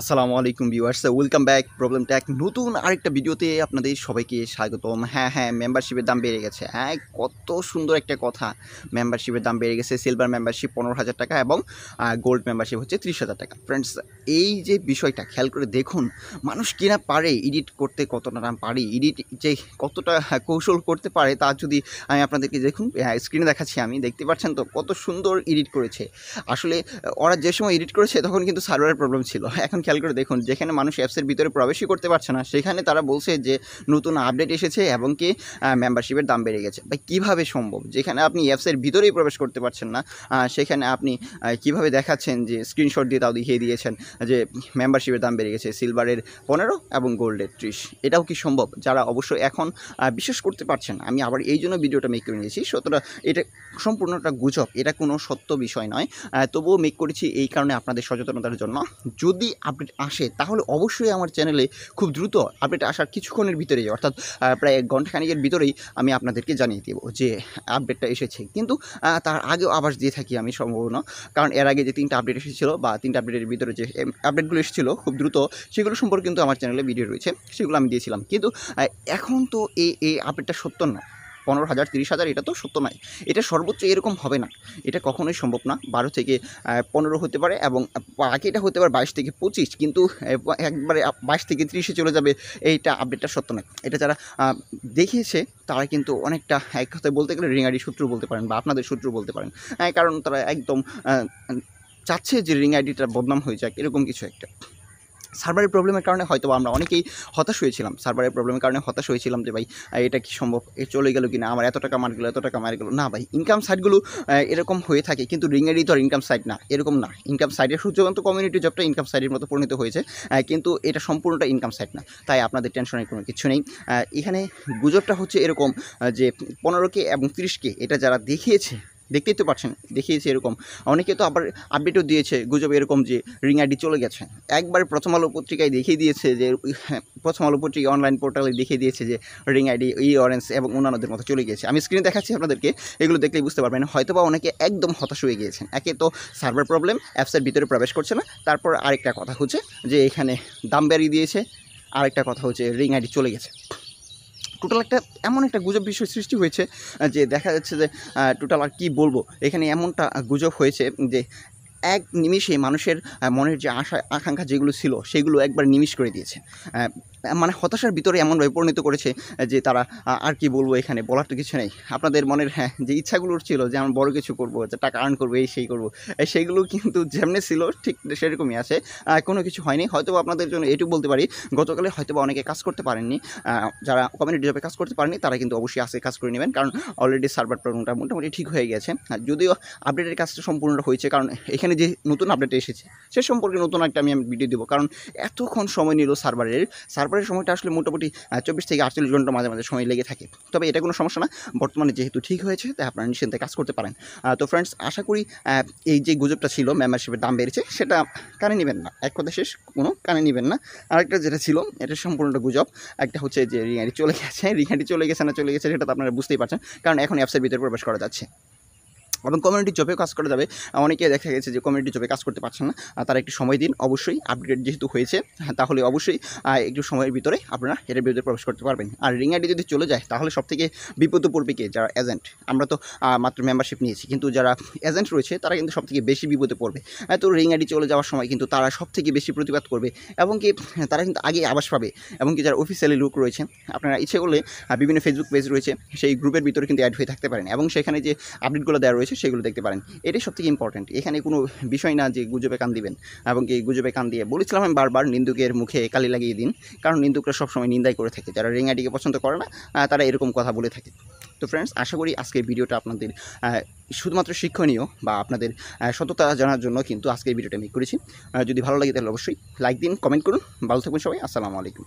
আসসালামু আলাইকুম viewers welcome back problem tech নতুন আরেকটা ভিডিওতে আপনাদের সবাইকে স্বাগতম হ্যাঁ হ্যাঁ মেম্বারশিপের দাম বেড়ে গেছে হ্যাঁ কত সুন্দর একটা কথা মেম্বারশিপের দাম বেড়ে গেছে সিলভার মেম্বারশিপ পনেরো হাজার টাকা এবং গোল্ড মেম্বারশিপ হচ্ছে ত্রিশ হাজার টাকা ফ্রেন্ডস এই যে বিষয়টা খেয়াল করে দেখুন মানুষ কিনা পারে এডিট করতে কতটা দাম পারে এডিট যে কতটা কৌশল করতে পারে তা যদি আমি আপনাদেরকে দেখুন স্ক্রিনে হ্যাঁ, দেখাচ্ছি আমি দেখতে পাচ্ছেন তো কত সুন্দর এডিট করেছে আসলে ওরা যে সময় এডিট করেছে তখন কিন্তু সার্ভারের প্রবলেম ছিল এখন খেয়াল করে দেখুন যেখানে মানুষ অ্যাপসের ভিতরে প্রবেশই করতে পারছে না সেখানে তারা বলছে যে নতুন আপডেট এসেছে এবং কি মেম্বারশিপের দাম বেড়ে গেছে ভাই কীভাবে সম্ভব যেখানে আপনি অ্যাপসের ভিতরেই প্রবেশ করতে পারছেন না সেখানে আপনি কিভাবে দেখাচ্ছেন যে স্ক্রিনশট দিয়ে তাও দেখিয়ে দিয়েছেন যে মেম্বারশিপের দাম বেড়ে গেছে সিলভারের পনেরো এবং গোল্ডের ত্রিশ এটাও কি সম্ভব যারা অবশ্যই এখন বিশ্বাস করতে পারছেন আমি আবার এই জন্য ভিডিওটা মেক করে নিয়েছি সতরা এটা সম্পূর্ণটা গুজব এটা কোনো সত্য বিষয় নয় তবুও মেক করেছি এই কারণে আপনাদের সচেতনতার জন্য যদি আপডেট আসে তাহলে অবশ্যই আমার চ্যানেলে খুব দ্রুত আপডেট আসার কিছুক্ষণের ভিতরেই অর্থাৎ প্রায় এক ঘন্টাখানিকের ভিতরেই আমি আপনাদেরকে জানিয়ে দেবো যে আপডেটটা এসেছে কিন্তু তার আগেও আবাস দিয়ে থাকি আমি সম্ভাবনা কারণ এর আগে যে তিনটা আপডেট এসেছিলো বা তিনটা আপডেটের ভিতরে যে আপডেটগুলো এসেছিলো খুব দ্রুত সেগুলো সম্পর্কে কিন্তু আমার চ্যানেলে ভিডিও রয়েছে সেগুলো আমি দিয়েছিলাম কিন্তু এখন তো এই এই আপডেটটা সত্য না পনেরো হাজার তিরিশ হাজার এটা তো সত্য নয় এটা সর্বোচ্চ এরকম হবে না এটা কখনোই সম্ভব না বারো থেকে পনেরো হতে পারে এবং আগে এটা হতে পারে বাইশ থেকে পঁচিশ কিন্তু একবারে বাইশ থেকে তিরিশে চলে যাবে এইটা আপডেটটা সত্য নয় এটা যারা দেখিয়েছে তারা কিন্তু অনেকটা এক কথায় বলতে গেলে রেঙাড়ি সূত্র বলতে পারেন বা আপনাদের সূত্র বলতে পারেন হ্যাঁ, কারণ তারা একদম চাচ্ছে যে রিং আইডিটা বদনাম হয়ে যাক এরকম কিছু একটা সার্ভারের প্রবলেমের কারণে হয়তো আমরা অনেকেই হতাশ হয়েছিলাম সার্ভারের প্রবলেমের কারণে হতাশ হয়েছিলাম যে ভাই এটা কি সম্ভব এ চলে গেল কি না আমার এত টাকা মার গেলো এত টাকা মার গেলো না ভাই ইনকাম সাইটগুলো এরকম হয়ে থাকে কিন্তু রিঙেরই তো ইনকাম সাইট না এরকম না ইনকাম সাইটের সূর্যকান্ত কমিউনিটি জবটা ইনকাম সাইটের মতো পরিণত হয়েছে কিন্তু এটা সম্পূর্ণটা ইনকাম সাইট না তাই আপনাদের টেনশনের কোনো কিছু নেই এখানে গুজবটা হচ্ছে এরকম যে পনেরো কে এবং তিরিশকে এটা যারা দেখিয়েছে দেখতেই তো পাচ্ছেন দেখিয়েছে এরকম অনেকে তো আবার আপডেটও দিয়েছে গুজব এরকম যে রিং আইডি চলে গেছে একবার প্রথম আলো পত্রিকায় দেখিয়ে দিয়েছে যে হ্যাঁ, প্রথম আলো পত্রিকা অনলাইন পোর্টালে দেখিয়ে দিয়েছে যে রিং আইডি ই অরেঞ্জ এবং অন্যান্যদের মতো চলে গিয়েছে আমি স্ক্রিনে দেখাচ্ছি আপনাদেরকে এগুলো দেখলেই বুঝতে পারবেন হয়তোবা অনেকে একদম হতাশ হয়ে গিয়েছেন একে তো সার্ভার প্রবলেম অ্যাপসের ভিতরে প্রবেশ করছে না তারপর আরেকটা কথা হচ্ছে যে এখানে দাম বাড়িয়ে দিয়েছে আরেকটা কথা হচ্ছে রিং আইডি চলে গেছে টোটাল একটা এমন একটা গুজব বিষয় সৃষ্টি হয়েছে যে দেখা যাচ্ছে যে টোটাল আর কী বলবো এখানে এমনটা গুজব হয়েছে যে এক নিমিষে মানুষের মনের যে আশা আকাঙ্ক্ষা যেগুলো ছিল সেগুলো একবার নিমিষ করে দিয়েছে মানে হতাশার ভিতরে এমনভাবে পরিণত করেছে যে তারা আর কি বলবো এখানে বলার তো কিছু নেই আপনাদের মনের হ্যাঁ যে ইচ্ছাগুলোর ছিল যে আমি বড় কিছু করবো যে টাকা আর্ন করবো এই সেই করবো সেইগুলো কিন্তু যেমনি ছিল ঠিক সেরকমই আছে কোনো কিছু হয়নি হয়তো আপনাদের জন্য এটুকু বলতে পারি গতকালে হয়তো বা অনেকে কাজ করতে পারেননি যারা কমিউনিটি জবে কাজ করতে পারেননি তারা কিন্তু অবশ্যই আজকে কাজ করে নেবেন কারণ অলরেডি সার্ভার প্রবলেমটা মোটামুটি ঠিক হয়ে গেছে যদিও আপডেটের কাজটা সম্পূর্ণ হয়েছে কারণ এখানে যে নতুন আপডেট এসেছে সে সম্পর্কে নতুন একটা আমি ভিডিও দেবো কারণ এতক্ষণ সময় নিল সার্ভারের সার্ভার অপারের সময়টা আসলে মোটামুটি চব্বিশ থেকে আটচল্লিশ ঘন্টা মাঝে মাঝে সময় লেগে থাকে তবে এটা কোনো সমস্যা না বর্তমানে যেহেতু ঠিক হয়েছে তাই আপনারা নিশ্চিন্তে কাজ করতে পারেন তো ফ্রেন্ডস আশা করি এই যে গুজবটা ছিল মেম্বারশিপের দাম বেড়েছে সেটা কানে নেবেন না এক কথা শেষ কোনো কানে নেবেন না আরেকটা যেটা ছিল এটা সম্পূর্ণটা গুজব একটা হচ্ছে যে রিঙাটি চলে গেছে রিঙাটি চলে গেছে না চলে গেছে সেটা তো আপনারা বুঝতেই পারছেন কারণ এখন অ্যাপসের ভিতরে প্রবেশ করা যাচ্ছে এবং কমিউনিটি জবে কাজ করা যাবে অনেকে দেখা গেছে যে কমিউনিটি জবে কাজ করতে পারছেন না তারা একটু সময় দিন অবশ্যই আপডেট যেহেতু হয়েছে হ্যাঁ, তাহলে অবশ্যই একটু সময়ের ভিতরে আপনারা এটার ভিতরে প্রবেশ করতে পারবেন আর রিং আইডি যদি চলে যায় তাহলে সবথেকে বিপদ পড়বে কে যারা এজেন্ট আমরা তো মাত্র মেম্বারশিপ নিয়েছি কিন্তু যারা এজেন্ট রয়েছে তারা কিন্তু সবথেকে বেশি বিপদে পড়বে তো রিং আইডি চলে যাওয়ার সময় কিন্তু তারা সবথেকে বেশি প্রতিবাদ করবে এবং কি হ্যাঁ, তারা কিন্তু আগে আবাস পাবে এবং কি যারা অফিসিয়ালি লুক রয়েছে আপনারা ইচ্ছে করলে বিভিন্ন ফেসবুক পেজ রয়েছে সেই গ্রুপের ভিতরে কিন্তু অ্যাড হয়ে থাকতে পারেন এবং সেখানে যে আপডেটগুলো দেওয়া রয়েছে রয়েছে সেগুলো দেখতে পারেন এটাই সবথেকে ইম্পর্ট্যান্ট এখানে কোনো বিষয় না যে গুজবে কান দিবেন এবং কি গুজবে কান দিয়ে বলেছিলাম আমি বারবার নিন্দুকের মুখে কালি লাগিয়ে দিন কারণ নিন্দুকরা সবসময় নিন্দাই করে থাকে যারা রেঙাডিকে পছন্দ করে না তারা এরকম কথা বলে থাকে তো ফ্রেন্ডস আশা করি আজকের ভিডিওটা আপনাদের শুধুমাত্র শিক্ষণীয় বা আপনাদের সততা জানার জন্য কিন্তু আজকের ভিডিওটা আমি করেছি যদি ভালো লাগে তাহলে অবশ্যই লাইক দিন কমেন্ট করুন ভালো থাকবেন সবাই আসসালামু আলাইকুম